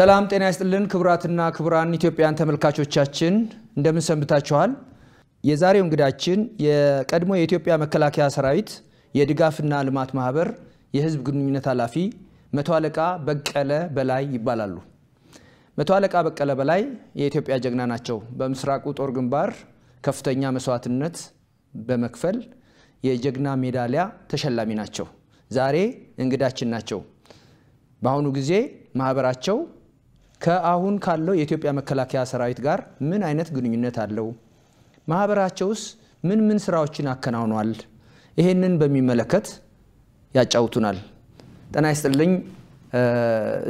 ሰላም ጤና ይስጥልን ክቡራትና ክቡራን ኢትዮጵያን ተመልካቾቻችን እንደምን ሰንብታችኋል? የዛሬው እንግዳችን የቀድሞ የኢትዮጵያ መከላከያ ሰራዊት የድጋፍና ልማት ማህበር የህዝብ ግንኙነት ኃላፊ መቶ አለቃ በቀለ በላይ ይባላሉ። መቶ አለቃ በቀለ በላይ የኢትዮጵያ ጀግና ናቸው። በምስራቁ ጦር ግንባር ከፍተኛ መስዋዕትነት በመክፈል የጀግና ሜዳሊያ ተሸላሚ ናቸው። ዛሬ እንግዳችን ናቸው። በአሁኑ ጊዜ ማህበራቸው ከአሁን ካለው የኢትዮጵያ መከላከያ ሰራዊት ጋር ምን አይነት ግንኙነት አለው? ማህበራቸውስ ምን ምን ስራዎችን አከናውኗል? ይሄንን በሚመለከት ያጫውቱናል። ጤና ይስጥልኝ።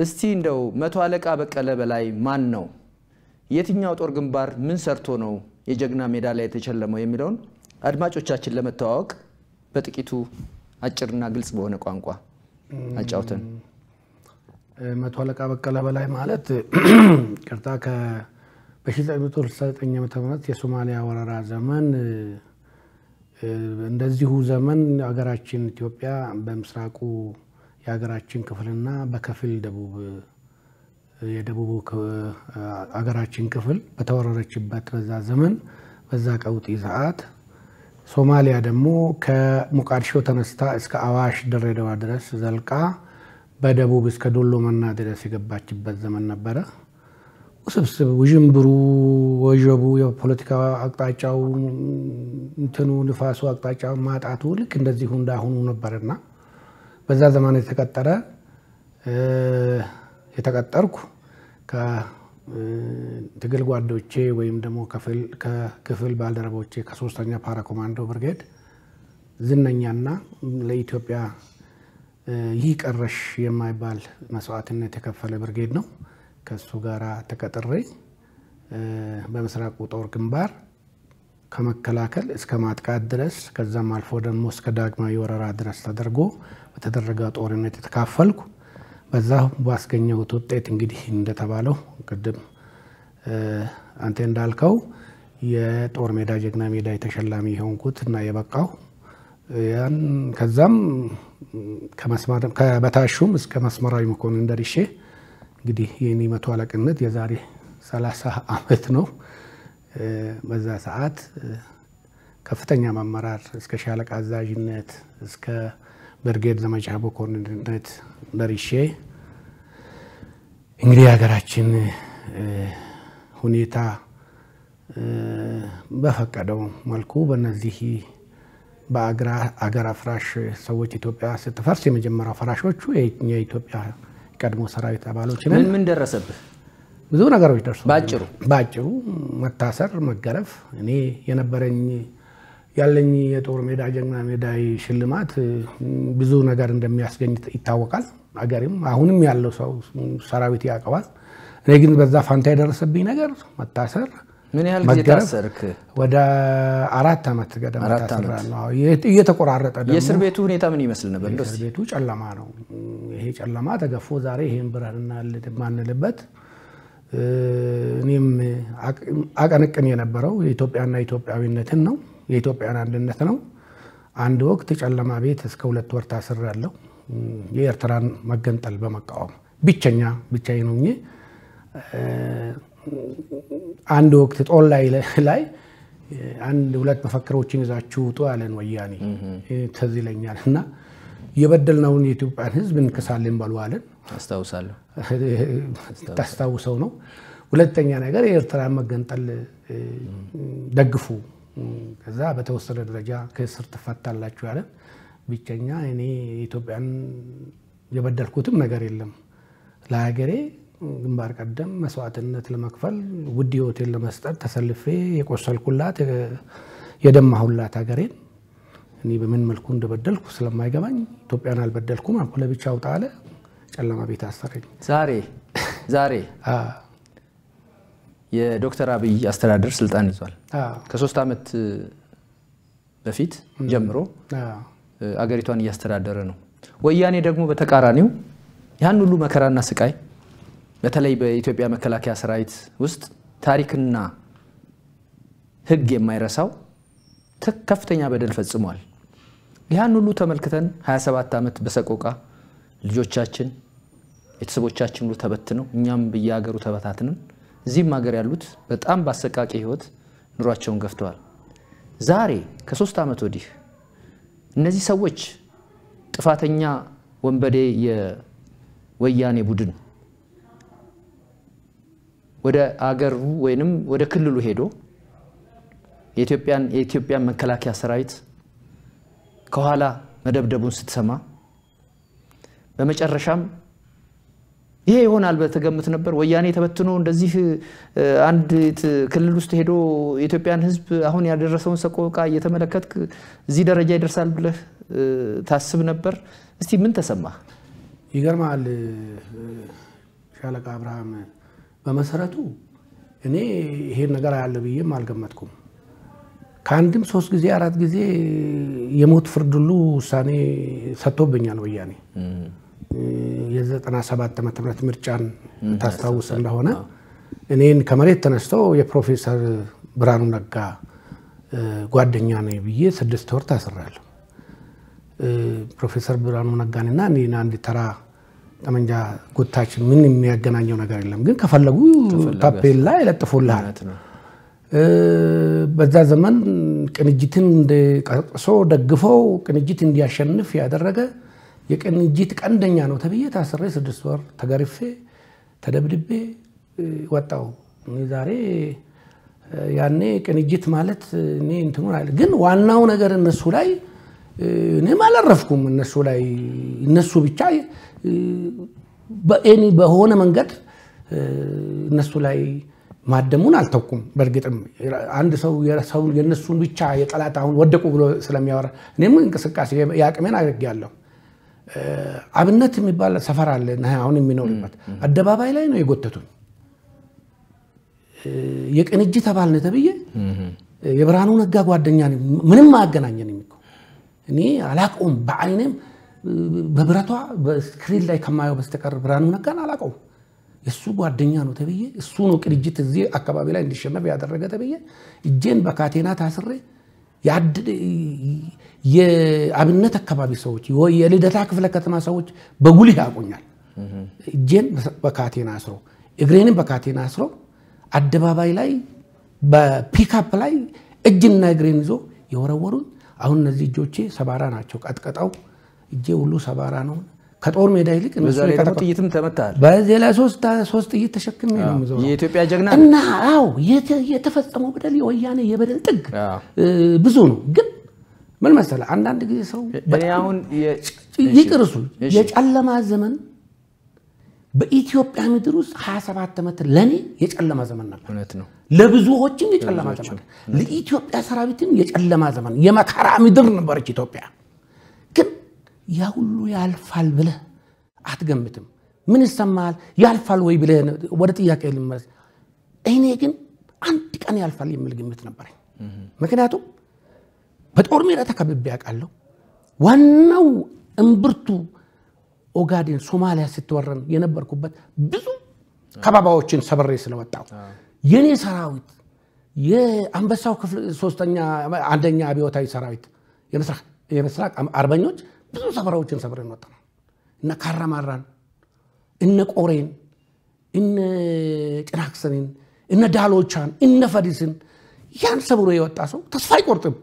እስቲ እንደው መቶ አለቃ በቀለ በላይ ማን ነው? የትኛው ጦር ግንባር ምን ሰርቶ ነው የጀግና ሜዳሊያ የተሸለመው የሚለውን አድማጮቻችን ለመተዋወቅ በጥቂቱ አጭርና ግልጽ በሆነ ቋንቋ አጫውተን መቶ አለቃ በቀለ በላይ ማለት ቅርታ በ1969 ዓ ም የሶማሊያ ወረራ ዘመን እንደዚሁ ዘመን ሀገራችን ኢትዮጵያ በምስራቁ የሀገራችን ክፍልና በከፊል ደቡብ የደቡቡ ሀገራችን ክፍል በተወረረችበት በዛ ዘመን በዛ ቀውጢ ሰዓት ሶማሊያ ደግሞ ከሞቃዲሾ ተነስታ እስከ አዋሽ ድሬዳዋ ድረስ ዘልቃ በደቡብ እስከ ዶሎ መና ድረስ የገባችበት ዘመን ነበረ። ውስብስብ ውዥንብሩ፣ ወጀቡ፣ የፖለቲካ አቅጣጫው እንትኑ፣ ንፋሱ፣ አቅጣጫ ማጣቱ ልክ እንደዚሁ እንዳሁኑ ነበርና በዛ ዘመን የተቀጠረ የተቀጠርኩ ከትግል ጓዶቼ ወይም ደግሞ ከክፍል ባልደረቦቼ ከሶስተኛ ፓራ ኮማንዶ ብርጌድ ዝነኛና ለኢትዮጵያ ይህ ቀረሽ የማይባል መስዋዕትነት የከፈለ ብርጌድ ነው። ከሱ ጋር ተቀጥሬ በምስራቁ ጦር ግንባር ከመከላከል እስከ ማጥቃት ድረስ ከዛም አልፎ ደግሞ እስከ ዳግማዊ ወረራ ድረስ ተደርጎ በተደረገ ጦርነት የተካፈልኩ በዛ ባስገኘሁት ውጤት እንግዲህ እንደተባለው ቅድም አንተ እንዳልከው የጦር ሜዳ ጀግና ሜዳ የተሸላሚ የሆንኩት እና የበቃው ከዛም ከበታሹም እስከ መስመራዊ መኮንን ደርሼ እንግዲህ የኔ መቶ አለቅነት የዛሬ 30 ዓመት ነው። በዛ ሰዓት ከፍተኛ መመራር እስከ ሻለቃ አዛዥነት እስከ ብርጌድ ዘመቻ መኮንንነት ደርሼ እንግዲህ የሀገራችን ሁኔታ በፈቀደው መልኩ በነዚህ በአገር አፍራሽ ሰዎች ኢትዮጵያ ስትፈርስ የመጀመሪያው ፈራሾቹ የኢትዮጵያ ቀድሞ ሰራዊት አባሎች ምን ምን ደረሰብህ? ብዙ ነገሮች ደርሶ ባጭሩ ባጭሩ መታሰር፣ መገረፍ እኔ የነበረኝ ያለኝ የጦር ሜዳ ጀግና ሜዳይ ሽልማት ብዙ ነገር እንደሚያስገኝ ይታወቃል። አገሪም አሁንም ያለው ሰው ሰራዊት ያውቀዋል። እኔ ግን በዛ ፋንታ የደረሰብኝ ነገር መታሰር ምን ያህል ጊዜ ታሰርክ? ወደ አራት ዓመት ገደማ ታስራለሁ። እየተቆራረጠ ደግሞ የእስር ቤቱ ሁኔታ ምን ይመስል ነበር? እስር ቤቱ ጨለማ ነው። ይሄ ጨለማ ተገፎ ዛሬ ይሄን ብርሃን ማንልበት እኔም አቀንቅን የነበረው የኢትዮጵያና ኢትዮጵያዊነትን ነው፣ የኢትዮጵያን አንድነት ነው። አንድ ወቅት ጨለማ ቤት እስከ ሁለት ወር ታስሬያለሁ። የኤርትራን መገንጠል በመቃወም ብቸኛ ብቻዬን ሆኜ አንድ ወቅት ጦር ላይ ላይ አንድ ሁለት መፈክሮችን ይዛችሁ ውጡ አለን ወያኔ ትዝ ይለኛል። እና የበደልነውን የኢትዮጵያን ህዝብ እንክሳለን በሉ አለን። ታስታውሰው ነው። ሁለተኛ ነገር የኤርትራ መገንጠል ደግፉ፣ ከዛ በተወሰነ ደረጃ ከእስር ትፈታላችሁ ያለን። ብቸኛ እኔ ኢትዮጵያን የበደልኩትም ነገር የለም ለሀገሬ ግንባር ቀደም መስዋዕትነት ለመክፈል ውድ ህይወቴን ለመስጠት ተሰልፌ የቆሰልኩላት የደማሁላት ሀገሬን እኔ በምን መልኩ እንደበደልኩ ስለማይገባኝ ኢትዮጵያን አልበደልኩም አልኩ። ለብቻ አውጣ አለ። ጨለማ ቤት አሰረኝ። ዛሬ ዛሬ የዶክተር አብይ አስተዳደር ስልጣን ይዟል። ከሶስት ዓመት በፊት ጀምሮ አገሪቷን እያስተዳደረ ነው። ወያኔ ደግሞ በተቃራኒው ያን ሁሉ መከራና ስቃይ በተለይ በኢትዮጵያ መከላከያ ሰራዊት ውስጥ ታሪክና ህግ የማይረሳው ከፍተኛ በደል ፈጽሟል። ይህን ሁሉ ተመልክተን 27 ዓመት በሰቆቃ ልጆቻችን ቤተሰቦቻችን ሁሉ ተበትነው እኛም በየሀገሩ ተበታትነን እዚህም ሀገር ያሉት በጣም በአሰቃቂ ህይወት ኑሯቸውን ገፍተዋል። ዛሬ ከሶስት ዓመት ወዲህ እነዚህ ሰዎች ጥፋተኛ ወንበዴ የወያኔ ቡድን ወደ አገሩ ወይንም ወደ ክልሉ ሄዶ የኢትዮጵያን መከላከያ ሰራዊት ከኋላ መደብደቡን ስትሰማ በመጨረሻም ይሄ ይሆናል በተገምት ነበር። ወያኔ ተበትኖ እንደዚህ አንድ ክልል ውስጥ ሄዶ የኢትዮጵያን ሕዝብ አሁን ያደረሰውን ሰቆቃ እየተመለከትክ እዚህ ደረጃ ይደርሳል ብለህ ታስብ ነበር? እስቲ ምን ተሰማ? ይገርማል ሻለቃ አብርሃም በመሰረቱ እኔ ይሄን ነገር አያለ ብዬም አልገመትኩም። ከአንድም ሶስት ጊዜ አራት ጊዜ የሞት ፍርድ ሁሉ ውሳኔ ሰጥቶብኛል ወያኔ። የዘጠና ሰባት ዓመተ ምህረት ምርጫን ታስታውስ እንደሆነ እኔን ከመሬት ተነስተው የፕሮፌሰር ብርሃኑ ነጋ ጓደኛ ነኝ ብዬ ስድስት ወር ታስራለሁ። ፕሮፌሰር ብርሃኑ ነጋንና እኔን አንድ ተራ ጠመንጃ ጉታችን ምን የሚያገናኘው ነገር የለም። ግን ከፈለጉ ታፔላ ይለጥፉልሃል። በዛ ዘመን ቅንጅትን እንደቀሶ ደግፈው ቅንጅት እንዲያሸንፍ ያደረገ የቅንጅት ቀንደኛ ነው ተብዬ ታስሬ ስድስት ወር ተገርፌ ተደብድቤ ወጣው። ዛሬ ያኔ ቅንጅት ማለት እኔ እንትኑን አለ። ግን ዋናው ነገር እነሱ ላይ እኔም አላረፍኩም። እነሱ ላይ እነሱ ብቻ በኤኒ በሆነ መንገድ እነሱ ላይ ማደሙን አልተውኩም። በእርግጥም አንድ ሰው የእነሱን ብቻ የጠላት አሁን ወደቁ ብሎ ስለሚያወራ እኔም እንቅስቃሴ የአቅሜን አድርጌያለሁ። አብነት የሚባል ሰፈር አለ አሁን የሚኖርበት አደባባይ ላይ ነው የጎተቱኝ። የቅንጅ አባል ተብዬ የብርሃኑ ነጋ ጓደኛ ምንም አያገናኘንም እኔ አላውቀውም በአይኔም በብረቷ በስክሪን ላይ ከማየው በስተቀር ብርሃኑ ነጋን አላቀው። እሱ ጓደኛ ነው ተብዬ እሱ ነው ቅንጅት እዚህ አካባቢ ላይ እንዲሸነፍ ያደረገ ተብዬ እጄን በካቴና ታስሬ የአብነት አካባቢ ሰዎች የልደታ ክፍለ ከተማ ሰዎች በጉልህ ያቆኛል። እጄን በካቴና አስሮ እግሬንም በካቴና አስሮ አደባባይ ላይ በፒካፕ ላይ እጅና እግሬን ይዞ የወረወሩን። አሁን እነዚህ እጆቼ ሰባራ ናቸው። ቀጥቀጠው እጄ ሁሉ ሰባራ ነው። ከጦር ሜዳ ይልቅ ጥይትም ተመታል። በዚህ ላይ ሶስት ጥይት ተሸክሜ ነው የምዞረው። የኢትዮጵያ ጀግና እና አዎ፣ የተፈጸመው በደል የወያኔ የበደል ጥግ ብዙ ነው። ግን ምን መሰለ አንዳንድ ጊዜ ሰው አሁን ይቅር እሱ የጨለማ ዘመን በኢትዮጵያ ምድር ውስጥ 27 ዓመት ለእኔ የጨለማ ዘመን ነበር። እውነት ነው። ለብዙዎችም የጨለማ ዘመን፣ ለኢትዮጵያ ሰራዊትም የጨለማ ዘመን፣ የመከራ ምድር ነበረች ኢትዮጵያ። ያ ሁሉ ያልፋል ብለህ አትገምትም። ምን ይሰማል? ያልፋል ወይ ብለህ ወደ ጥያቄ ልመለስ። እኔ ግን አንድ ቀን ያልፋል የሚል ግምት ነበረኝ። ምክንያቱም በጦር ሜዳ ተከብቤ ያውቃለሁ። ዋናው እምብርቱ ኦጋዴን፣ ሶማሊያ ስትወረን የነበርኩበት ብዙ ከባባዎችን ሰብሬ ስለወጣው የኔ ሰራዊት የአንበሳው ክፍል ሶስተኛ አንደኛ አብዮታዊ ሰራዊት የምስራቅ አርበኞች ብዙ ሰፈራዎችን ሰፍረን እንወጣ። እነ ካራማራን፣ እነ ቆሬን፣ እነ ጭናክሰንን፣ እነ ዳሎቻን፣ እነ ፈዲስን ያን ሰብሮ የወጣ ሰው ተስፋ አይቆርጥም።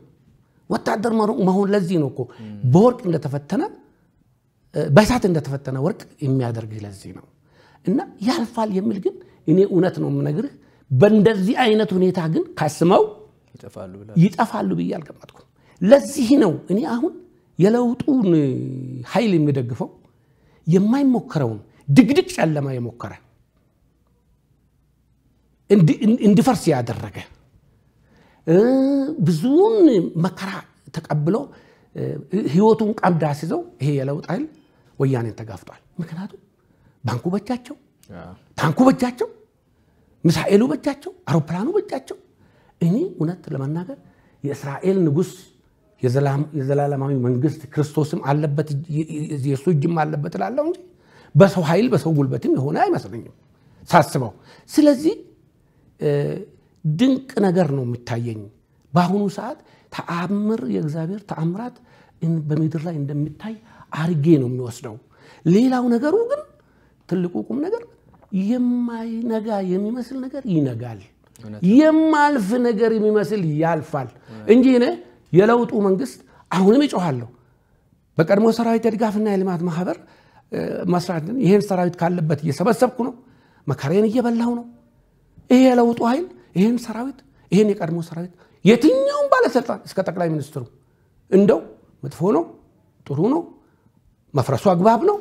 ወታደር መሆን ለዚህ ነው እኮ በወርቅ እንደተፈተነ በእሳት እንደተፈተነ ወርቅ የሚያደርግ ለዚህ ነው እና ያልፋል የሚል ግን እኔ እውነት ነው የምነግርህ። በእንደዚህ አይነት ሁኔታ ግን ካስመው ይጠፋሉ ብዬ አልገመትኩም። ለዚህ ነው እኔ አሁን የለውጡን ኃይል የሚደግፈው የማይሞከረውን ድቅድቅ ጨለማ የሞከረ እንዲፈርስ ያደረገ ብዙውን መከራ ተቀብሎ ህይወቱን ቀብድ አስይዘው ይሄ የለውጥ ኃይል ወያኔን ተጋፍጧል። ምክንያቱም ባንኩ በጃቸው፣ ታንኩ በጃቸው፣ ሚሳኤሉ በጃቸው፣ አውሮፕላኑ በጃቸው። እኔ እውነት ለመናገር የእስራኤል ንጉሥ የዘላለማዊ መንግስት ክርስቶስም አለበት የእሱ እጅም አለበት ላለው እንጂ በሰው ኃይል በሰው ጉልበትም የሆነ አይመስለኝም ሳስበው። ስለዚህ ድንቅ ነገር ነው የሚታየኝ በአሁኑ ሰዓት ተአምር የእግዚአብሔር ተአምራት በምድር ላይ እንደሚታይ አርጌ ነው የሚወስደው። ሌላው ነገሩ ግን ትልቁ ቁም ነገር የማይነጋ የሚመስል ነገር ይነጋል። የማልፍ ነገር የሚመስል ያልፋል እንጂ የለውጡ መንግስት አሁንም ይጮኋለሁ። በቀድሞ ሰራዊት የድጋፍና የልማት ማህበር መስራት ይህን ሰራዊት ካለበት እየሰበሰብኩ ነው፣ መከሬን እየበላሁ ነው። ይሄ የለውጡ ኃይል ይህን ሰራዊት ይህን የቀድሞ ሰራዊት የትኛውም ባለስልጣን እስከ ጠቅላይ ሚኒስትሩ እንደው መጥፎ ነው ጥሩ ነው መፍረሱ አግባብ ነው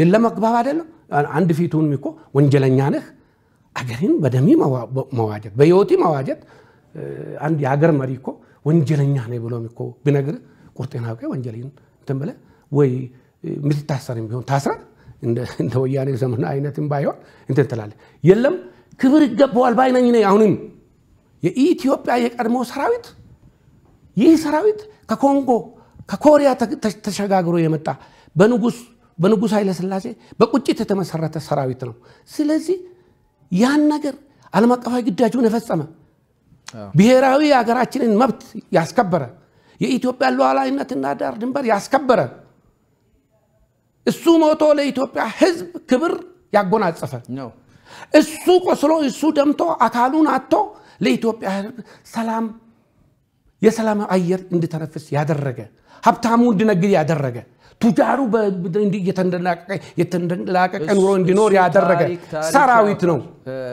የለም አግባብ አይደለም። አንድ ፊቱን እኮ ወንጀለኛ ነህ አገርን በደሜ መዋጀት በህይወቴ መዋጀት አንድ የሀገር መሪ እኮ ወንጀለኛ ነኝ ብሎም እኮ ብነግር ቁርጤና ቀ ወንጀለኝ እንትን ብለህ ወይ የምትታሰርም ቢሆን ታስረ እንደ ወያኔ ዘመን አይነትም ባይሆን እንትን ትላለህ። የለም ክብር ይገባዋል ባይነኝ ነኝ። አሁንም የኢትዮጵያ የቀድሞ ሰራዊት ይህ ሰራዊት ከኮንጎ ከኮሪያ ተሸጋግሮ የመጣ በንጉስ በንጉሥ ኃይለሥላሴ በቁጭት የተመሰረተ ሰራዊት ነው። ስለዚህ ያን ነገር ዓለም አቀፋዊ ግዳጁን የፈጸመ ብሔራዊ የሀገራችንን መብት ያስከበረ የኢትዮጵያ ሉዓላዊነትና ዳር ድንበር ያስከበረ እሱ ሞቶ ለኢትዮጵያ ሕዝብ ክብር ያጎናጸፈ እሱ ቆስሎ እሱ ደምቶ አካሉን አጥቶ ለኢትዮጵያ ሕዝብ ሰላም የሰላም አየር እንድተነፍስ ያደረገ ሀብታሙ እንድነግድ ያደረገ ቱጃሩ የተንደላቀቀ ኑሮ እንዲኖር ያደረገ ሰራዊት ነው።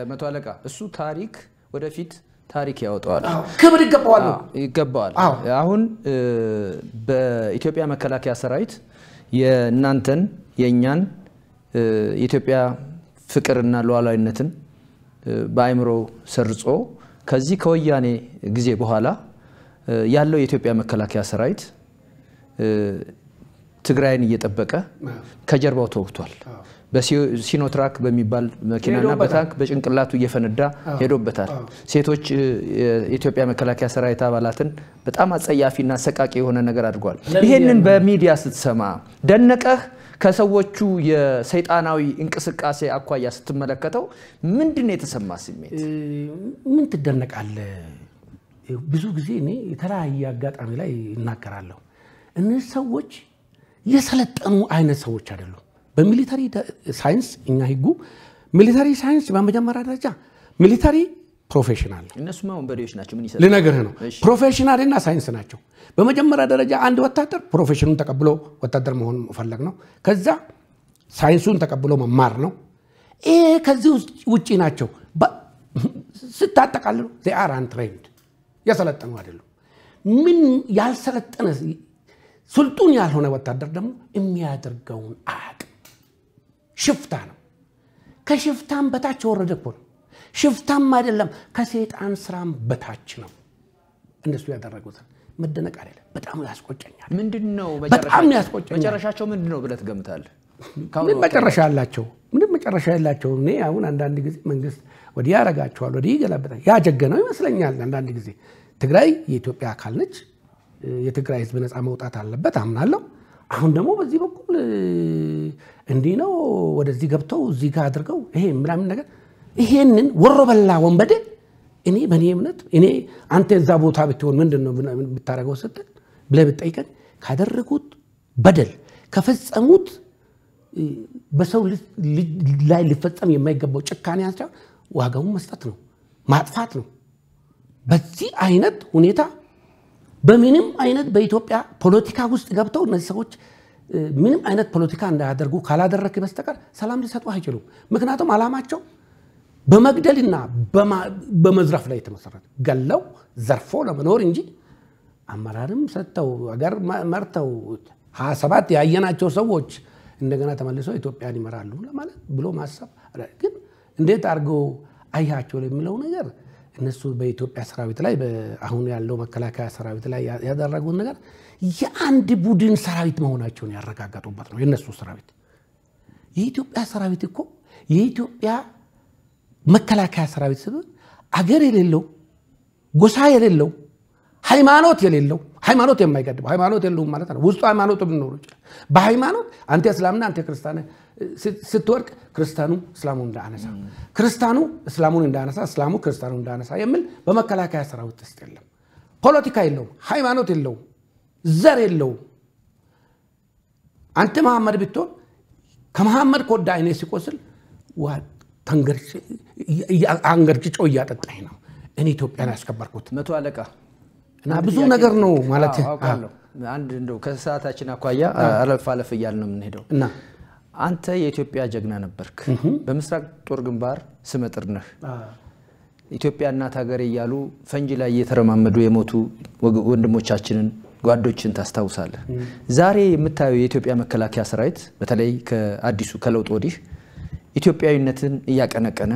መቶ አለቃ እሱ ታሪክ ወደፊት ታሪክ ያወጣዋል። ክብር ይገባዋል ይገባዋል። አሁን በኢትዮጵያ መከላከያ ሰራዊት የእናንተን የእኛን የኢትዮጵያ ፍቅርና ሉዓላዊነትን በአይምሮ ሰርጾ ከዚህ ከወያኔ ጊዜ በኋላ ያለው የኢትዮጵያ መከላከያ ሰራዊት ትግራይን እየጠበቀ ከጀርባው ተወግቷል። በሲኖትራክ በሚባል መኪናና በታንክ በጭንቅላቱ እየፈነዳ ሄዶበታል። ሴቶች የኢትዮጵያ መከላከያ ሰራዊት አባላትን በጣም አጸያፊና አሰቃቂ የሆነ ነገር አድርጓል። ይህንን በሚዲያ ስትሰማ ደነቀህ ከሰዎቹ የሰይጣናዊ እንቅስቃሴ አኳያ ስትመለከተው ምንድን ነው የተሰማ ስሜት? ምን ትደነቃለህ? ብዙ ጊዜ እኔ የተለያየ አጋጣሚ ላይ እናገራለሁ። እነዚህ ሰዎች የሰለጠኑ አይነት ሰዎች አይደሉም። በሚሊታሪ ሳይንስ እኛ ህጉ ሚሊታሪ ሳይንስ በመጀመሪያ ደረጃ ሚሊታሪ ፕሮፌሽናል እነሱማ ወንበዴዎች ናቸው። ምን ይሰጣል ልነግርህ ነው። ፕሮፌሽናል እና ሳይንስ ናቸው። በመጀመሪያ ደረጃ አንድ ወታደር ፕሮፌሽኑን ተቀብሎ ወታደር መሆን መፈለግ ነው። ከዛ ሳይንሱን ተቀብሎ መማር ነው። ይሄ ከዚህ ውጭ ናቸው። ስታጠቃልሉ ዘአር አንትሬንድ የሰለጠኑ አይደሉም። ምን ያልሰለጠነ ስልጡን ያልሆነ ወታደር ደግሞ የሚያደርገውን አያውቅም። ሽፍታ ነው። ከሽፍታም በታች የወረደ እኮ ነው። ሽፍታም አይደለም ከሴጣን ስራም በታች ነው። እነሱ ያደረጉት መደነቅ አለ። በጣም ያስቆጨኛል። ምንድን ነው በጣም ያስቆጨኛል። መጨረሻቸው ምንድን ነው ብለህ ትገምታለህ? ምን መጨረሻ አላቸው? ምንም መጨረሻ የላቸው። እኔ አሁን አንዳንድ ጊዜ መንግስት ወዲህ ያረጋቸዋል፣ ወዲህ ይገለበጣል። ያጀገነው ይመስለኛል አንዳንድ ጊዜ ትግራይ የኢትዮጵያ አካል ነች። የትግራይ ህዝብ ነፃ መውጣት አለበት አምናለሁ። አሁን ደግሞ በዚህ በኩል እንዲህ ነው ወደዚህ ገብተው እዚህ ጋር አድርገው ይሄ ምናምን ነገር ይሄንን ወሮ በላ ወንበዴ እኔ በእኔ እምነት እኔ አንተ እዛ ቦታ ብትሆን ምንድን ነው የምታደርገው ስትል ብለህ ብትጠይቀን ካደረጉት በደል ከፈጸሙት በሰው ላይ ሊፈጸም የማይገባው ጭካኔ አንስታ ዋጋውን መስጠት ነው፣ ማጥፋት ነው። በዚህ አይነት ሁኔታ በምንም አይነት በኢትዮጵያ ፖለቲካ ውስጥ ገብተው እነዚህ ሰዎች ምንም አይነት ፖለቲካ እንዳያደርጉ ካላደረክ በስተቀር ሰላም ሊሰጡ አይችሉም። ምክንያቱም አላማቸው በመግደልና በመዝረፍ ላይ የተመሰረተ ገለው ዘርፎ ለመኖር እንጂ አመራርም ሰጥተው ሀገር መርተው ሀያ ሰባት ያየናቸው ሰዎች እንደገና ተመልሰው ኢትዮጵያን ይመራሉ ለማለት ብሎ ማሰብ ግን እንዴት አድርገው አያቸው የሚለው ነገር እነሱ በኢትዮጵያ ሰራዊት ላይ አሁን ያለው መከላከያ ሰራዊት ላይ ያደረጉት ነገር የአንድ ቡድን ሰራዊት መሆናቸውን ያረጋገጡበት ነው። የእነሱ ሰራዊት የኢትዮጵያ ሰራዊት እኮ የኢትዮጵያ መከላከያ ሰራዊት ስብ አገር የሌለው ጎሳ የሌለው ሃይማኖት የሌለው ሃይማኖት የማይገድበው ሃይማኖት የለውም ማለት ነው። ውስጡ ሃይማኖት ብንኖሩ ይችላል። በሃይማኖት አንተ እስላምና አንተ ክርስቲያን ስትወድቅ ክርስቲያኑ እስላሙ እንዳያነሳ፣ ክርስቲያኑ እስላሙን እንዳያነሳ፣ እስላሙ ክርስቲያኑን እንዳነሳ የሚል በመከላከያ ሰራዊት ውስጥ የለም። ፖለቲካ የለውም፣ ሃይማኖት የለውም፣ ዘር የለውም። አንተ መሐመድ ብትሆን ከመሐመድ ከወደ አይኔ ሲቆስል አንገርጭጮ እያጠጣኝ ነው። እኔ ኢትዮጵያን ያስከበርኩት መቶ አለቃ ብዙ ነገር ነው ማለት አንድ እንደው ከሰዓታችን አኳያ አለፍ አለፍ እያል ነው የምንሄደው እና አንተ የኢትዮጵያ ጀግና ነበርክ። በምስራቅ ጦር ግንባር ስመጥር ነህ። ኢትዮጵያ እናት ሀገር እያሉ ፈንጂ ላይ እየተረማመዱ የሞቱ ወንድሞቻችንን ጓዶችን ታስታውሳለህ። ዛሬ የምታየው የኢትዮጵያ መከላከያ ሰራዊት በተለይ ከአዲሱ ከለውጥ ወዲህ ኢትዮጵያዊነትን እያቀነቀነ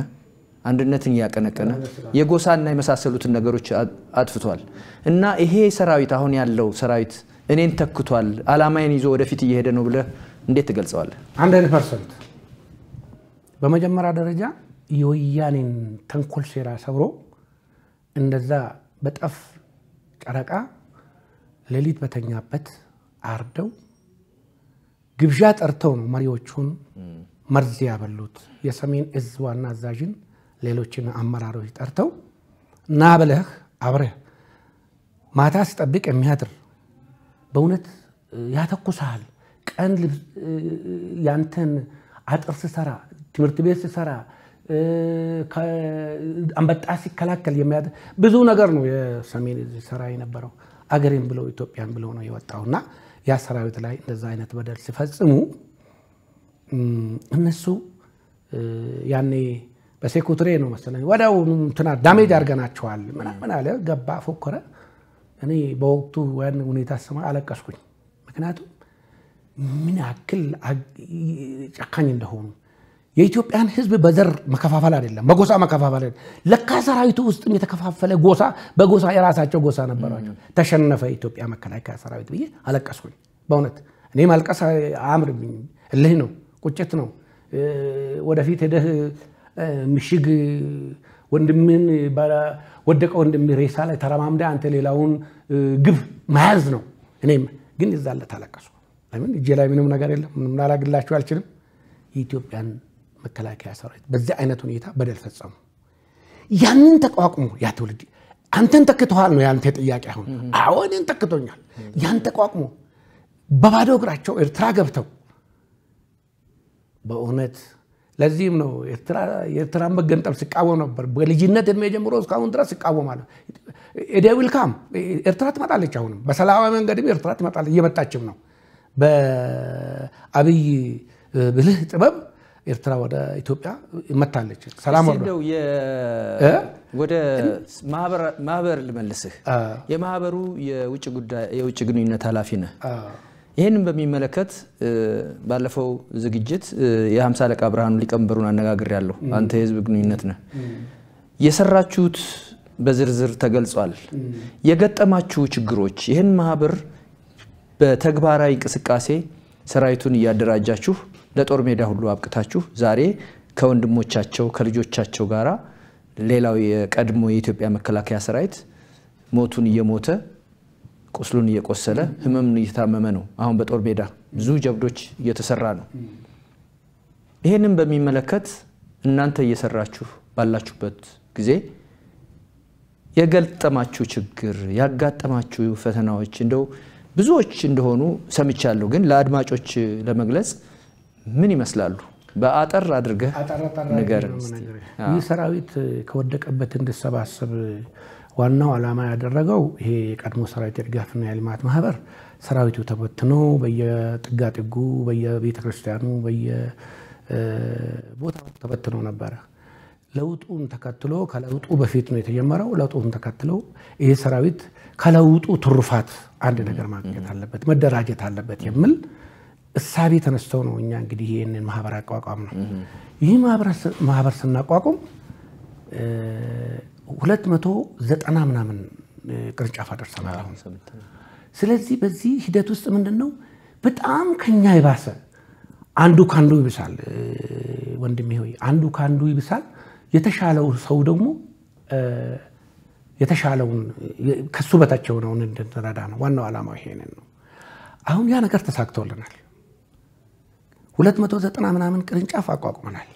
አንድነትን እያቀነቀነ የጎሳና የመሳሰሉትን ነገሮች አጥፍቷል እና ይሄ ሰራዊት አሁን ያለው ሰራዊት እኔን ተክቷል፣ አላማዬን ይዞ ወደፊት እየሄደ ነው ብለህ እንዴት ትገልጸዋለህ? አንድ አይነት ፐርሰንት በመጀመሪያ ደረጃ የወያኔን ተንኮል ሴራ ሰብሮ እንደዛ በጠፍ ጨረቃ ሌሊት በተኛበት አርደው ግብዣ ጠርተው ነው መሪዎቹን መርዝ ያበሉት የሰሜን እዝ ዋና አዛዥን ሌሎችን አመራሮች ጠርተው እና ብለህ አብረህ ማታ ሲጠብቅ የሚያድር በእውነት ያተኩሳል። ቀን ያንተን አጥር ስሰራ፣ ትምህርት ቤት ስሰራ፣ አንበጣ ሲከላከል የሚያ ብዙ ነገር ነው የሰሜን ሰራ የነበረው። አገሬን ብለው ኢትዮጵያን ብለው ነው የወጣው እና ያ ሰራዊት ላይ እንደዛ አይነት በደል ሲፈጽሙ እነሱ ያኔ በሴኩትሬ ነው መሰለኝ ወደው እንትና ዳሜጅ አድርገናቸዋል ምናምን አለ። ገባ፣ ፎከረ። እኔ በወቅቱ ወን ሁኔታ ስማ አለቀስኩኝ። ምክንያቱም ምን ያክል ጨካኝ እንደሆኑ የኢትዮጵያን ሕዝብ በዘር መከፋፈል አይደለም በጎሳ መከፋፈል አይደለም። ለካ ሰራዊቱ ውስጥም የተከፋፈለ ጎሳ በጎሳ የራሳቸው ጎሳ ነበሯቸው። ተሸነፈ ኢትዮጵያ መከላከያ ሰራዊት ብዬ አለቀስኩኝ። በእውነት እኔ ማልቀስ አያምርብኝም። እልህ ነው፣ ቁጭት ነው። ወደፊት ሄደህ ምሽግ ወንድምን ወደቀ ወንድም ሬሳ ላይ ተረማምደ አንተ ሌላውን ግብ መያዝ ነው። እኔም ግን እዛ ለ አለቀሱ። ለምን እጄ ላይ ምንም ነገር የለም፣ ምንም ላላግላችሁ አልችልም። የኢትዮጵያን መከላከያ ሰራዊት በዚህ አይነት ሁኔታ በደል ፈጸሙ። ያንን ተቋቁሞ ያ ትውልድ አንተን ተክተዋል ነው ያንተ ጥያቄ። አሁን አዎ እኔን ተክቶኛል። ያን ተቋቁሞ በባዶ እግራቸው ኤርትራ ገብተው በእውነት ለዚህም ነው የኤርትራን መገንጠል ሲቃወም ነበር። በልጅነት እድሜ ጀምሮ እስካሁን ድረስ ሲቃወማለሁ። ኤደዊልካም ኤርትራ ትመጣለች። አሁንም በሰላማዊ መንገድም ኤርትራ ትመጣለች፣ እየመጣችም ነው። በአብይ ብልህ ጥበብ ኤርትራ ወደ ኢትዮጵያ መታለች። ሰላም ወደ ማህበር ልመልስህ። የማህበሩ የውጭ ግንኙነት ኃላፊ ነህ። ይህንን በሚመለከት ባለፈው ዝግጅት የሀምሳ አለቃ ብርሃኑ ሊቀመንበሩን አነጋግር ያለሁ አንተ የህዝብ ግንኙነት ነ የሰራችሁት በዝርዝር ተገልጿል። የገጠማችሁ ችግሮች ይህን ማህበር በተግባራዊ እንቅስቃሴ ሰራዊቱን እያደራጃችሁ ለጦር ሜዳ ሁሉ አብቅታችሁ ዛሬ ከወንድሞቻቸው ከልጆቻቸው ጋራ ሌላው የቀድሞ የኢትዮጵያ መከላከያ ሰራዊት ሞቱን እየሞተ ቁስሉን እየቆሰለ ህመምን እየታመመ ነው። አሁን በጦር ሜዳ ብዙ ጀብዶች እየተሰራ ነው። ይህንም በሚመለከት እናንተ እየሰራችሁ ባላችሁበት ጊዜ የገጠማችሁ ችግር ያጋጠማችሁ ፈተናዎች እንደው ብዙዎች እንደሆኑ ሰምቻለሁ፣ ግን ለአድማጮች ለመግለጽ ምን ይመስላሉ? በአጠር አድርገህ ንገር። ይህ ሰራዊት ከወደቀበት እንድሰባሰብ ዋናው ዓላማ ያደረገው ይሄ የቀድሞ ሰራዊት የድጋፍና የልማት ማህበር ሰራዊቱ ተበትኖ በየጥጋጥጉ በየቤተ ክርስቲያኑ በየቦታው ተበትኖ ነበረ። ለውጡን ተከትሎ ከለውጡ በፊት ነው የተጀመረው። ለውጡን ተከትሎ ይህ ሰራዊት ከለውጡ ትሩፋት አንድ ነገር ማግኘት አለበት፣ መደራጀት አለበት የሚል እሳቤ ተነስተው ነው እኛ እንግዲህ ይህንን ማህበር አቋቋም ነው። ይህ ማህበር ስናቋቁም ሁለት መቶ ዘጠና ምናምን ቅርንጫፍ አደርሰናል ስለዚህ በዚህ ሂደት ውስጥ ምንድን ነው በጣም ከኛ የባሰ አንዱ ከአንዱ ይብሳል፣ ወንድሜ ሆይ አንዱ ከአንዱ ይብሳል። የተሻለው ሰው ደግሞ የተሻለውን ከሱ በታች የሆነውን እንድንረዳ ነው ዋናው ዓላማው ይሄንን ነው። አሁን ያ ነገር ተሳክቶልናል። ዘጠና ምናምን ቅርንጫፍ አቋቁመናል።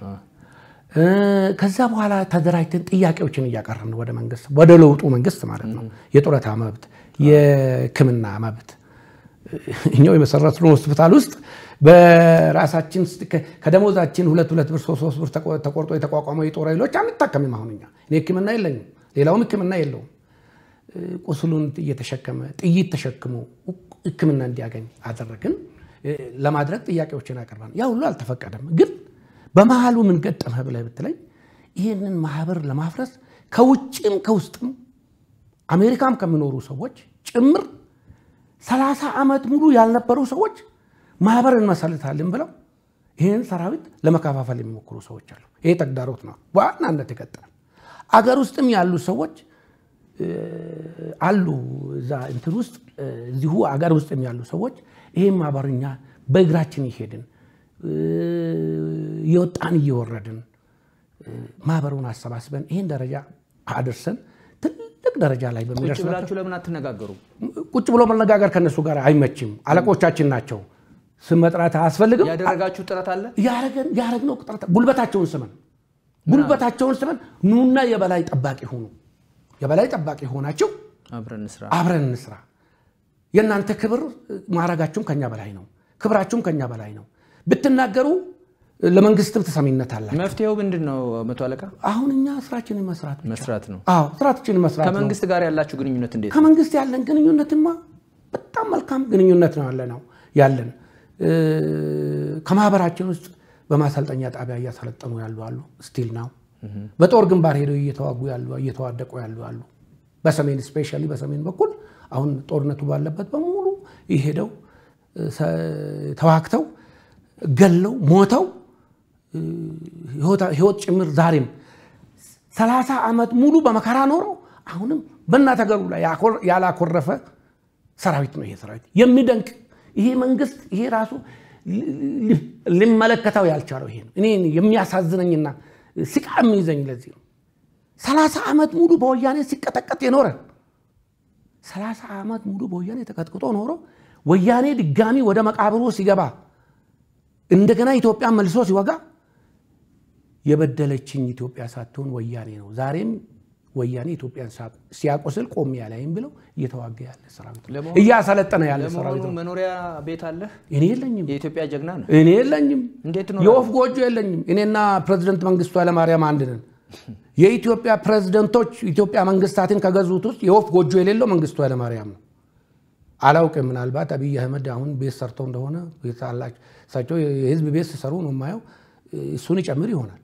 ከዛ በኋላ ተደራጅተን ጥያቄዎችን እያቀረብን ወደ መንግስት ወደ ለውጡ መንግስት ማለት ነው። የጡረታ መብት፣ የህክምና መብት እኛው የመሰረትነው ሆስፒታል ውስጥ በራሳችን ከደሞዛችን ሁለት ሁለት ብር ሶስት ሶስት ብር ተቆርጦ የተቋቋመው የጦር ኃይሎች አንታከምም። አሁን እኛ እኔ ህክምና የለኝም፣ ሌላውም ህክምና የለውም። ቁስሉን እየተሸከመ ጥይት ተሸክሞ ህክምና እንዲያገኝ አደረግን። ለማድረግ ጥያቄዎችን አቅርበን ያ ሁሉ አልተፈቀደም ግን በመሃሉ ምን ገጠመ ብላይ ብትለኝ ይህንን ማህበር ለማፍረስ ከውጭም ከውስጥም አሜሪካም ከሚኖሩ ሰዎች ጭምር ሰላሳ ዓመት ሙሉ ያልነበሩ ሰዎች ማህበር እንመሰልታለን ብለው ይህን ሰራዊት ለመከፋፈል የሚሞክሩ ሰዎች አሉ። ይሄ ተግዳሮት ነው በዋናነት የገጠመ። አገር ውስጥም ያሉ ሰዎች አሉ። እዛ እንትን ውስጥ እዚሁ አገር ውስጥም ያሉ ሰዎች ይሄን ማህበርኛ በእግራችን ይሄድን እየወጣን እየወረድን ማህበሩን አሰባስበን ይህን ደረጃ አድርሰን ትልቅ ደረጃ ላይ በሚደርስ ለምን አትነጋገሩ? ቁጭ ብሎ መነጋገር ከነሱ ጋር አይመችም። አለቆቻችን ናቸው። ስም መጥራት አያስፈልግም። ያደረጋችሁ ጥረት አለ ያረግነው ጥረት ጉልበታቸውን ስመን ጉልበታቸውን ስመን ኑና የበላይ ጠባቂ ሆኑ። የበላይ ጠባቂ ሆናችሁ አብረን እንስራ። የእናንተ ክብር ማዕረጋችሁም ከኛ በላይ ነው። ክብራችሁም ከኛ በላይ ነው። ብትናገሩ ለመንግስትም ተሰሚነት አላቸው። መፍትሄው ምንድን ነው መቶ አለቃ? አሁን እኛ ስራችን መስራት መስራት ነው። አዎ ስራችን መስራት። ከመንግስት ጋር ያላችሁ ግንኙነት እንዴት? ከመንግስት ያለን ግንኙነትማ በጣም መልካም ግንኙነት ነው ያለ ነው ያለን። ከማህበራችን ውስጥ በማሰልጠኛ ጣቢያ እያሰለጠኑ ያሉ አሉ። ስቲል ናው በጦር ግንባር ሄደው እየተዋጉ ያሉ እየተዋደቁ ያሉ አሉ። በሰሜን ስፔሻሊ በሰሜን በኩል አሁን ጦርነቱ ባለበት በሙሉ ይሄደው ተዋግተው ገለው ሞተው ህይወት ጭምር ዛሬም ሰላሳ ዓመት ሙሉ በመከራ ኖሮ አሁንም በእናተ ገሩ ላይ ያላኮረፈ ሰራዊት ነው። ይሄ ሰራዊት የሚደንቅ ይሄ መንግስት ይሄ ራሱ ሊመለከተው ያልቻለው ይሄ ነው። እኔ የሚያሳዝነኝና ስቃ የሚይዘኝ ለዚህ ነው። ሰላሳ ዓመት ሙሉ በወያኔ ሲቀጠቀጥ የኖረ ሰላሳ ዓመት ሙሉ በወያኔ ተቀጥቅጦ ኖሮ ወያኔ ድጋሚ ወደ መቃብሩ ሲገባ እንደገና ኢትዮጵያ መልሶ ሲወጋ የበደለችኝ ኢትዮጵያ ሳትሆን ወያኔ ነው። ዛሬም ወያኔ ኢትዮጵያን ሲያቆስል ቆም ያላይም ብለው እየተዋጋ ያለ ሰራዊት እያሰለጠነ ያለ ሰራዊት መኖሪያ ቤት አለ? እኔ የለኝም። የኢትዮጵያ ጀግና ነው። እኔ የለኝም። እንዴት ነው? የወፍ ጎጆ የለኝም። እኔና ፕሬዚደንት መንግስቱ ኃይለማርያም አንድ ነን። የኢትዮጵያ ፕሬዝደንቶች ኢትዮጵያ መንግስታትን ከገዙት ውስጥ የወፍ ጎጆ የሌለው መንግስቱ ኃይለማርያም ነው። አላውቅ ምናልባት አብይ አህመድ አሁን ቤት ሰርቶ እንደሆነ ቤት እሳቸው የህዝብ ቤት ሲሰሩ ነው የማየው። እሱን ይጨምር ይሆናል።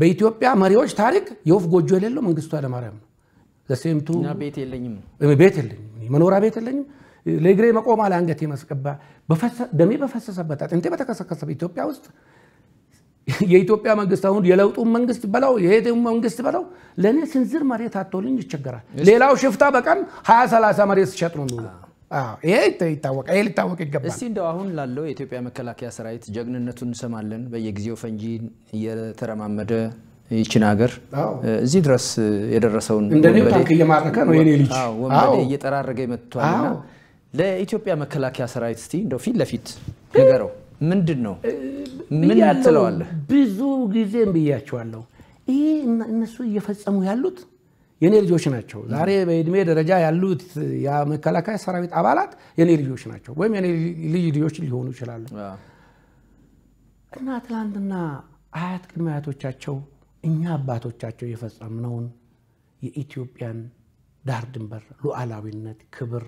በኢትዮጵያ መሪዎች ታሪክ የወፍ ጎጆ የሌለው መንግስቱ ኃይለማርያም ነው። ዘሴምቱ ቤት የለኝም መኖሪያ ቤት የለኝም ለእግሬ መቆማ ለአንገቴ መስቀባ ደሜ በፈሰሰበት አጥንቴ በተከሰከሰበት ኢትዮጵያ ውስጥ የኢትዮጵያ መንግስት አሁን የለውጡ መንግስት በለው የየትም መንግስት በለው ለእኔ ስንዝር መሬት አቶልኝ ይቸገራል። ሌላው ሽፍታ በቀን ሀያ ሰላሳ መሬት ሲሸጥ ነው የሚውለው። ይሄ ይታወቅ ይሄ ሊታወቅ ይገባል። እስቲ እንደው አሁን ላለው የኢትዮጵያ መከላከያ ሰራዊት ጀግንነቱን እንሰማለን። በየጊዜው ፈንጂ እየተረማመደ ይችን ሀገር እዚህ ድረስ የደረሰውን እንደኔ ታንክ እየማረከ ነው የኔ ልጅ ወንበዴ እየጠራረገ መጥቷልና ለኢትዮጵያ መከላከያ ሰራዊት እስቲ እንደው ፊት ለፊት ንገረው። ምንድን ነው? ምን ትለዋለህ? ብዙ ጊዜም ብያቸዋለሁ። ይህ እነሱ እየፈጸሙ ያሉት የኔ ልጆች ናቸው። ዛሬ በእድሜ ደረጃ ያሉት የመከላከያ ሰራዊት አባላት የኔ ልጆች ናቸው፣ ወይም የኔ ልጅ ልጆች ሊሆኑ ይችላሉ እና ትላንትና አያት ቅድመ አያቶቻቸው እኛ አባቶቻቸው የፈጸምነውን የኢትዮጵያን ዳር ድንበር ሉዓላዊነት፣ ክብር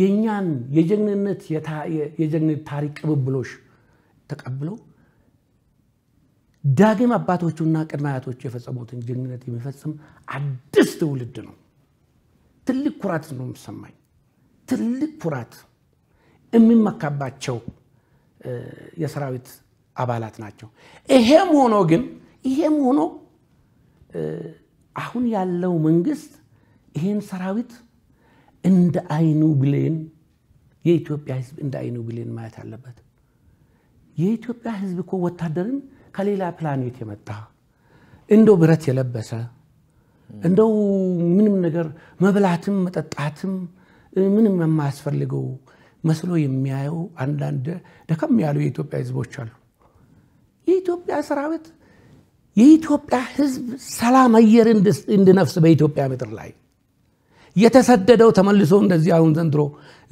የእኛን የጀግንነት የጀግንነት ታሪክ ቅብብሎሽ ተቀብለው ዳግም አባቶቹና ቅድመ አያቶቹ የፈጸሙትን ጀግንነት የሚፈጽም አዲስ ትውልድ ነው። ትልቅ ኩራት ነው የሚሰማኝ። ትልቅ ኩራት የሚመካባቸው የሰራዊት አባላት ናቸው። ይሄም ሆኖ ግን ይሄም ሆኖ አሁን ያለው መንግስት ይሄን ሰራዊት እንደ አይኑ ብሌን የኢትዮጵያ ህዝብ እንደ አይኑ ብሌን ማየት አለበት። የኢትዮጵያ ህዝብ እኮ ወታደርን ከሌላ ፕላኔት የመጣ እንደው ብረት የለበሰ እንደው ምንም ነገር መብላትም መጠጣትም ምንም የማያስፈልገው መስሎ የሚያየው አንዳንድ ደከም ያሉ የኢትዮጵያ ህዝቦች አሉ። የኢትዮጵያ ሰራዊት የኢትዮጵያ ህዝብ ሰላም አየር እንድነፍስ በኢትዮጵያ ምድር ላይ የተሰደደው ተመልሶ እንደዚህ አሁን ዘንድሮ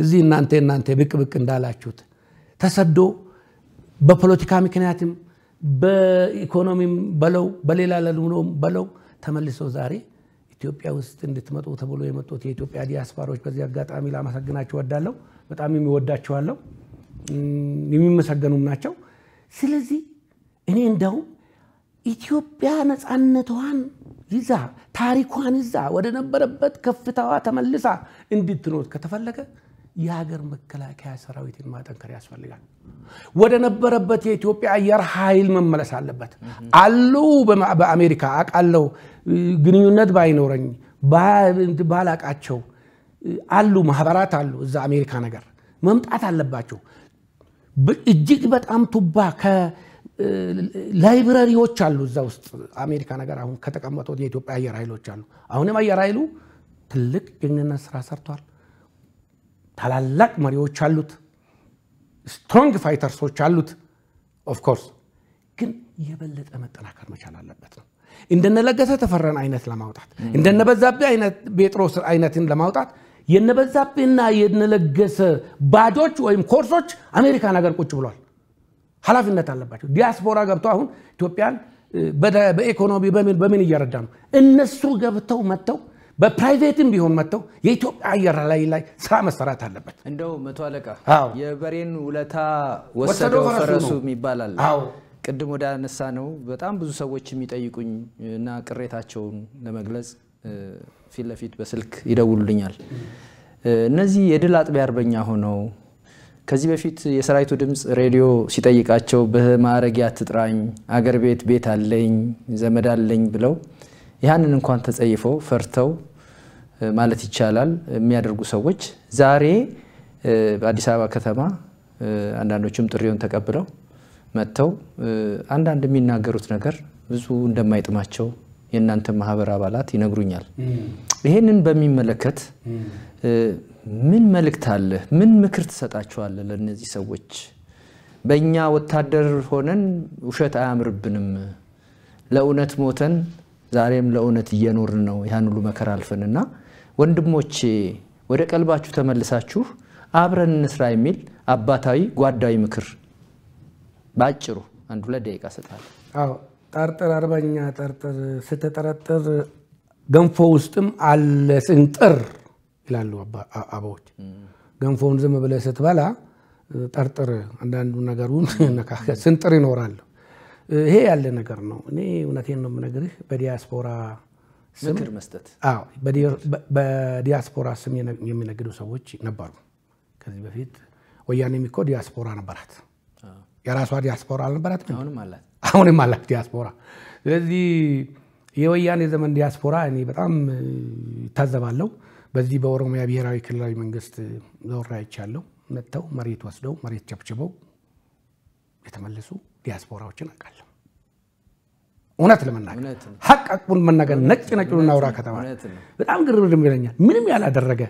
እዚህ እናንተ እናንተ ብቅ ብቅ እንዳላችሁት ተሰዶ በፖለቲካ ምክንያትም በኢኮኖሚም በለው በሌላ ለልምኖም በለው ተመልሶ ዛሬ ኢትዮጵያ ውስጥ እንድትመጡ ተብሎ የመጡት የኢትዮጵያ ዲያስፖራዎች በዚህ አጋጣሚ ላመሰግናቸው ወዳለሁ። በጣም የሚወዳቸዋለሁ፣ የሚመሰገኑም ናቸው። ስለዚህ እኔ እንደውም ኢትዮጵያ ነፃነቷን ይዛ ታሪኳን ይዛ ወደ ነበረበት ከፍታዋ ተመልሳ እንድትኖር ከተፈለገ የሀገር መከላከያ ሰራዊትን ማጠንከር ያስፈልጋል። ወደ ነበረበት የኢትዮጵያ አየር ኃይል መመለስ አለበት። አሉ በአሜሪካ አቃለው ግንኙነት ባይኖረኝ ባላቃቸው አሉ ማህበራት አሉ እዛ አሜሪካ ነገር መምጣት አለባቸው። እጅግ በጣም ቱባ ላይብረሪዎች አሉ እዛ ውስጥ አሜሪካ ነገር አሁን ከተቀመጡት የኢትዮጵያ አየር ኃይሎች አሉ። አሁንም አየር ኃይሉ ትልቅ ጀግንነት ስራ ሰርቷል። ታላላቅ መሪዎች አሉት። ስትሮንግ ፋይተርሶች አሉት። ኦፍኮርስ ግን የበለጠ መጠናከር መቻል አለበት ነው እንደነለገሰ ተፈረን አይነት ለማውጣት እንደነበዛብህ አይነት ጴጥሮስ አይነትን ለማውጣት የነበዛብህና የነለገሰ ባጆች ወይም ኮርሶች አሜሪካን ሀገር ቁጭ ብሏል። ኃላፊነት አለባቸው። ዲያስፖራ ገብቶ አሁን ኢትዮጵያን በኢኮኖሚ በምን በምን እየረዳ ነው? እነሱ ገብተው መጥተው በፕራይቬትም ቢሆን መጥተው የኢትዮጵያ አየር ላይ ላይ ስራ መሰራት አለበት። እንደው መቶ አለቃ የበሬን ውለታ ወሰደው ፈረሱ ይባላል። ቅድም ወደ አነሳ ነው በጣም ብዙ ሰዎች የሚጠይቁኝ እና ቅሬታቸውን ለመግለጽ ፊት ለፊት በስልክ ይደውሉልኛል። እነዚህ የድል አጥቢያ አርበኛ ሆነው ከዚህ በፊት የሰራዊቱ ድምፅ ሬዲዮ ሲጠይቃቸው በማዕረጊያ ትጥራኝ፣ አገር ቤት ቤት አለኝ፣ ዘመድ አለኝ ብለው ያንን እንኳን ተጸይፈው ፈርተው ማለት ይቻላል የሚያደርጉ ሰዎች ዛሬ በአዲስ አበባ ከተማ አንዳንዶቹም ጥሪውን ተቀብለው መጥተው አንዳንድ የሚናገሩት ነገር ብዙ እንደማይጥማቸው የእናንተ ማህበር አባላት ይነግሩኛል። ይህንን በሚመለከት ምን መልእክት አለህ? ምን ምክር ትሰጣቸዋለህ ለእነዚህ ሰዎች? በእኛ ወታደር ሆነን ውሸት አያምርብንም። ለእውነት ሞተን ዛሬም ለእውነት እየኖርን ነው ያን ሁሉ መከራ አልፈንና፣ ወንድሞቼ ወደ ቀልባችሁ ተመልሳችሁ አብረን እንስራ የሚል አባታዊ ጓዳዊ ምክር በአጭሩ አንድ ሁለት ደቂቃ ሰጣል። አዎ ጠርጥር አርበኛ ጠርጥር፣ ስትጠረጥር ገንፎ ውስጥም አለ ስንጥር ይላሉ አባዎች። ገንፎውን ዝም ብለህ ስትበላ ጠርጥር፣ አንዳንዱ ነገሩን ስንጥር ይኖራል። ይሄ ያለ ነገር ነው። እኔ እውነቴን ነው የምነግርህ በዲያስፖራ ምክር መስጠት። በዲያስፖራ ስም የሚነግዱ ሰዎች ነበሩ። ከዚህ በፊት ወያኔ እኮ ዲያስፖራ ነበራት፣ የራሷ ዲያስፖራ አልነበራት? አሁንም አላት ዲያስፖራ። ስለዚህ የወያኔ ዘመን ዲያስፖራ እኔ በጣም ይታዘባለሁ። በዚህ በኦሮሚያ ብሔራዊ ክልላዊ መንግስት ዘወራ አይቻለሁ። መጥተው መሬት ወስደው መሬት ቸብችበው የተመለሱ ዲያስፖራዎችን አውቃለሁ። እውነት ለመናገር ሀቅ አቁን መናገር ነጭ ነጭ ናውራ ከተማ በጣም ግርምድም ይለኛል። ምንም ያላደረገ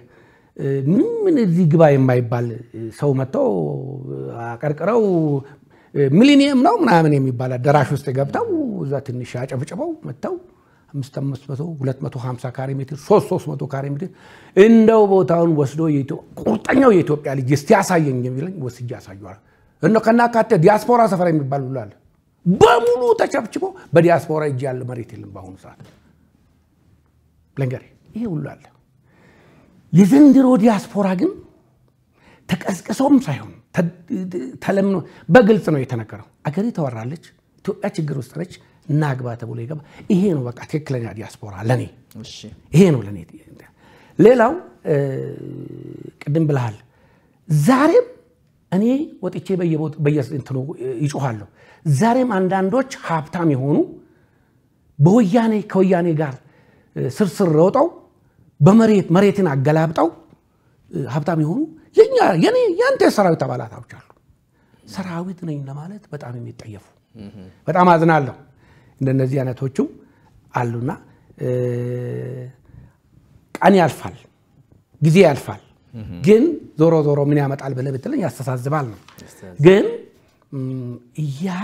ምንም እዚህ ግባ የማይባል ሰው መጥተው አቀርቅረው ሚሊኒየም ነው ምናምን የሚባል አዳራሽ ውስጥ ገብተው እዛ ትንሽ አጨብጭበው መጥተው አምስት አምስት መቶ ሁለት መቶ ሀምሳ ካሬ ሜትር ሶስት ካሬ ሜትር እንደው ቦታውን ወስዶ ቁርጠኛው የኢትዮጵያ ልጅ እስቲ ያሳየኝ የሚለኝ ወስጄ ያሳየዋል። እነ ከናካቴ ዲያስፖራ ሰፈር የሚባል ሁሉ አለ። በሙሉ ተጨብጭቦ በዲያስፖራ እጅ ያለ መሬት የለም በአሁኑ ሰዓት ልንገርህ፣ ይሄ ሁሉ አለ። የዘንድሮ ዲያስፖራ ግን ተቀስቅሶም ሳይሆን ተለምኖ በግልጽ ነው የተነገረው። አገሬ ተወራለች፣ ኢትዮጵያ ችግር ውስጥ ነች። እና ተብሎ ይገባ። ይሄ ነው በቃ ትክክለኛ ዲያስፖራ ለኔ ይሄ ነው ለኔ። ሌላው ቅድም ብልሃል፣ ዛሬም እኔ ወጥቼ በየእንትኑ ይጮኋለሁ። ዛሬም አንዳንዶች ሀብታም የሆኑ በወያኔ ከወያኔ ጋር ስርስር ረውጠው በመሬት መሬትን አገላብጠው ሀብታም የሆኑ የኛ የኔ የአንተ ሰራዊት አባላት አብቻሉ ሰራዊት ነኝ ለማለት በጣም የሚጠየፉ በጣም አዝናለሁ። እንደነዚህ አይነቶቹም አሉና ቀን ያልፋል፣ ጊዜ ያልፋል። ግን ዞሮ ዞሮ ምን ያመጣል ብለ ብትለኝ ያስተሳዝባል ነው። ግን ያ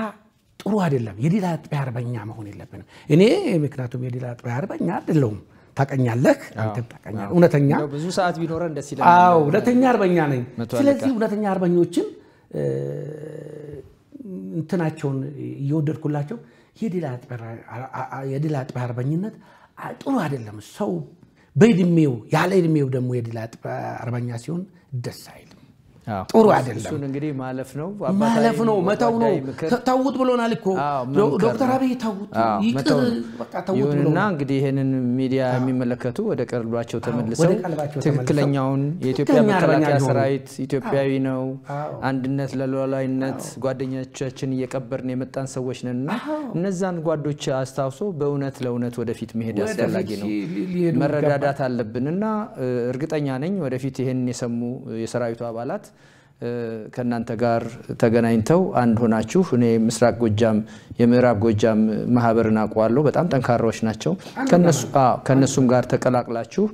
ጥሩ አይደለም። የሌላ አጥቢያ አርበኛ መሆን የለብንም። እኔ ምክንያቱም የሌላ አጥቢያ አርበኛ አይደለሁም። ታቀኛለህ፣ አንተም ታቀኛለህ። እውነተኛ ብዙ ሰዓት ቢኖረ ደስ ይለኛል። እውነተኛ አርበኛ ነኝ። ስለዚህ እውነተኛ አርበኞችን እንትናቸውን እየወደድኩላቸው የድል አጥቢ አርበኝነት ጥሩ አይደለም። ሰው በእድሜው ያለ እድሜው ደግሞ የድል አጥቢ አርበኛ ሲሆን ደስ አይል። ጥሩ አይደለም። ማለፍ ነው መተው ነው። ተውት ብሎናል እኮ ዶክተር አብይ ተውት እንግዲህ ይህንን ሚዲያ የሚመለከቱ ወደ ቀልባቸው ተመልሰው ትክክለኛውን የኢትዮጵያ መከላከያ ሰራዊት ኢትዮጵያዊ ነው፣ አንድነት ለሉዓላዊነት ጓደኞቻችን እየቀበርን የመጣን ሰዎች ነን እና እነዛን ጓዶች አስታውሶ በእውነት ለእውነት ወደፊት መሄድ አስፈላጊ ነው፣ መረዳዳት አለብን እና እርግጠኛ ነኝ ወደፊት ይህን የሰሙ የሰራዊቱ አባላት ከእናንተ ጋር ተገናኝተው አንድ ሆናችሁ እኔ ምስራቅ ጎጃም የምዕራብ ጎጃም ማህበርን አውቀዋለሁ። በጣም ጠንካራዎች ናቸው። ከእነሱም ጋር ተቀላቅላችሁ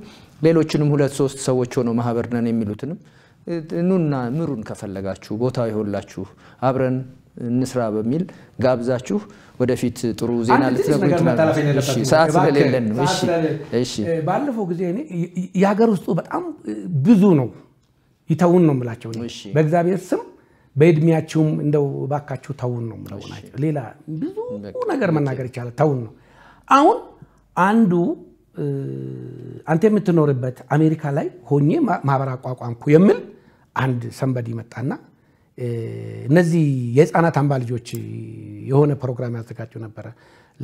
ሌሎችንም ሁለት ሶስት ሰዎች ሆነው ማህበር ነን የሚሉትንም ኑና ምሩን ከፈለጋችሁ ቦታ ይሆላችሁ አብረን እንስራ በሚል ጋብዛችሁ ወደፊት ጥሩ ዜና ልትነግሩ ሰዓት ስለሌለን ነው። ባለፈው ጊዜ የሀገር ውስጡ በጣም ብዙ ነው ይተውን ነው የምላቸው። በእግዚአብሔር ስም በእድሜያችሁም እንደው ባካችሁ ተውን ነው የምለው ናቸው። ሌላ ብዙ ነገር መናገር ይቻላል። ተውን ነው። አሁን አንዱ አንተ የምትኖርበት አሜሪካ ላይ ሆኜ ማህበር አቋቋምኩ የሚል አንድ ሰንበድ ይመጣና እነዚህ የህፃናት አምባ ልጆች የሆነ ፕሮግራም ያዘጋጁ ነበረ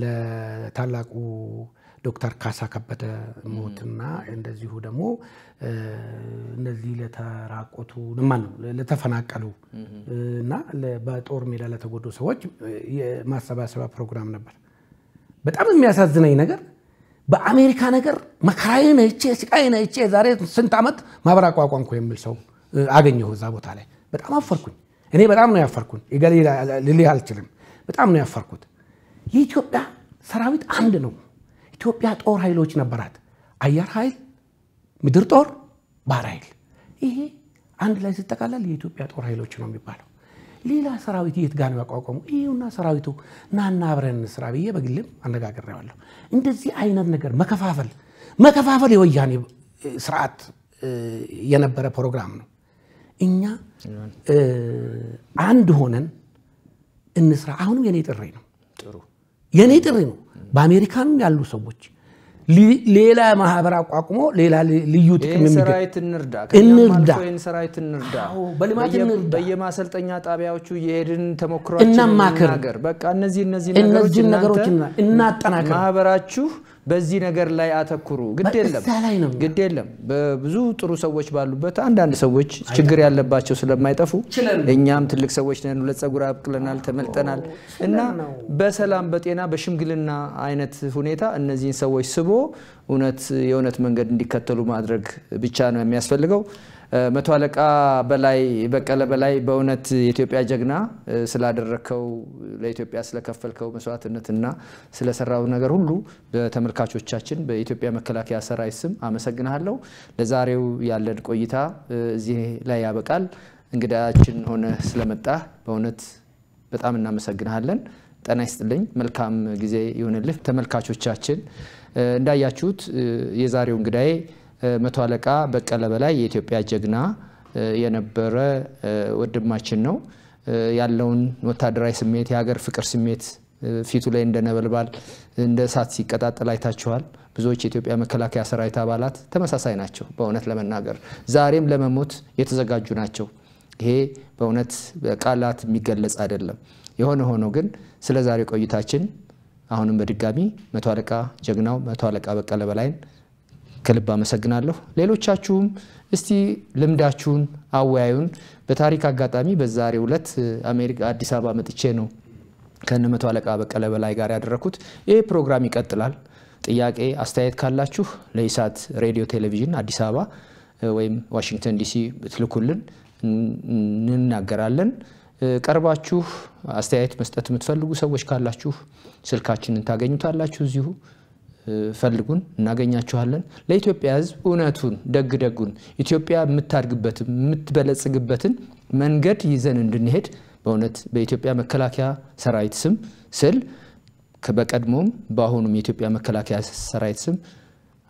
ለታላቁ ዶክተር ካሳ ከበደ ሞትና እንደዚሁ ደግሞ እነዚህ ለተራቆቱ ማን ነው ለተፈናቀሉ እና በጦር ሜዳ ለተጎዱ ሰዎች የማሰባሰቢያ ፕሮግራም ነበር። በጣም የሚያሳዝነኝ ነገር በአሜሪካ ነገር መከራዬን አይቼ ስቃዬን አይቼ ዛሬ ስንት ዓመት ማህበር አቋቋምኩ የሚል ሰው አገኘሁ እዛ ቦታ ላይ። በጣም አፈርኩኝ። እኔ በጣም ነው ያፈርኩኝ። ገሌ ልልህ አልችልም። በጣም ነው ያፈርኩት። የኢትዮጵያ ሰራዊት አንድ ነው። ኢትዮጵያ ጦር ኃይሎች ነበራት። አየር ኃይል፣ ምድር ጦር፣ ባህር ኃይል። ይሄ አንድ ላይ ሲጠቃለል የኢትዮጵያ ጦር ኃይሎች ነው የሚባለው። ሌላ ሰራዊት የት ጋር ነው ያቋቋሙ? ይሄውና ሰራዊቱ ናና አብረን ስራ ብዬ በግልም አነጋግሬዋለሁ። እንደዚህ አይነት ነገር መከፋፈል መከፋፈል የወያኔ ስርዓት የነበረ ፕሮግራም ነው። እኛ አንድ ሆነን እንስራ። አሁንም የኔ ጥሪ ነው፣ የኔ ጥሪ ነው። በአሜሪካንም ያሉ ሰዎች ሌላ ማህበር አቋቁሞ ሌላ ልዩ ጥቅም ሰራዊት እንርዳ ሰራዊት እንርዳ በልማት እንርዳ በየማሰልጠኛ ጣቢያዎቹ የሄድን ተሞክሯችን እናማክር። በቃ እነዚህ እነዚህ ነገሮች እናጠናክር። ማህበራችሁ በዚህ ነገር ላይ አተኩሩ። ግድ የለም ግድ የለም ብዙ ጥሩ ሰዎች ባሉበት አንዳንድ ሰዎች ችግር ያለባቸው ስለማይጠፉ እኛም ትልቅ ሰዎች ነን፣ ሁለት ጸጉር አብቅለናል፣ ተመልጠናል እና በሰላም በጤና በሽምግልና አይነት ሁኔታ እነዚህን ሰዎች ስቦ እውነት የእውነት መንገድ እንዲከተሉ ማድረግ ብቻ ነው የሚያስፈልገው። መቶ አለቃ በላይ በቀለ በላይ በእውነት የኢትዮጵያ ጀግና ስላደረከው ለኢትዮጵያ ስለከፈልከው መስዋዕትነትና ስለሰራው ነገር ሁሉ በተመልካቾቻችን በኢትዮጵያ መከላከያ ሰራዊት ስም አመሰግናለሁ። ለዛሬው ያለን ቆይታ እዚህ ላይ ያበቃል። እንግዳችን ሆነ ስለመጣ በእውነት በጣም እናመሰግናለን። ጤና ይስጥልኝ። መልካም ጊዜ ይሁንልህ። ተመልካቾቻችን እንዳያችሁት የዛሬው እንግዳዬ መቶ አለቃ በቀለ በላይ የኢትዮጵያ ጀግና የነበረ ወንድማችን ነው። ያለውን ወታደራዊ ስሜት፣ የሀገር ፍቅር ስሜት ፊቱ ላይ እንደ ነበልባል እንደ እሳት ሲቀጣጠል አይታችኋል። ብዙዎች የኢትዮጵያ መከላከያ ሰራዊት አባላት ተመሳሳይ ናቸው። በእውነት ለመናገር ዛሬም ለመሞት የተዘጋጁ ናቸው። ይሄ በእውነት በቃላት የሚገለጽ አይደለም። የሆነ ሆኖ ግን ስለ ዛሬ ቆይታችን አሁንም በድጋሚ መቶ አለቃ ጀግናው መቶ አለቃ በቀለ በላይን ከልብ አመሰግናለሁ። ሌሎቻችሁም እስቲ ልምዳችሁን አወያዩን። በታሪክ አጋጣሚ በዛሬው ዕለት አሜሪካ አዲስ አበባ መጥቼ ነው ከነ መቶ አለቃ በቀለ በላይ ጋር ያደረኩት። ይሄ ፕሮግራም ይቀጥላል። ጥያቄ አስተያየት ካላችሁ ለኢሳት ሬዲዮ ቴሌቪዥን አዲስ አበባ ወይም ዋሽንግተን ዲሲ ብትልኩልን እንናገራለን። ቀርባችሁ አስተያየት መስጠት የምትፈልጉ ሰዎች ካላችሁ ስልካችንን ታገኙታላችሁ እዚሁ ፈልጉን እናገኛችኋለን። ለኢትዮጵያ ሕዝብ እውነቱን ደግ ደጉን ኢትዮጵያ የምታድግበትን የምትበለጽግበትን መንገድ ይዘን እንድንሄድ በእውነት በኢትዮጵያ መከላከያ ሰራዊት ስም ስል በቀድሞም በአሁኑም የኢትዮጵያ መከላከያ ሰራዊት ስም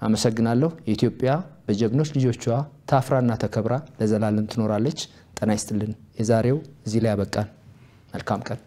አመሰግናለሁ። ኢትዮጵያ በጀግኖች ልጆቿ ታፍራና ተከብራ ለዘላለም ትኖራለች። ጤና ይስጥልን። የዛሬው እዚህ ላይ ያበቃን። መልካም ቀን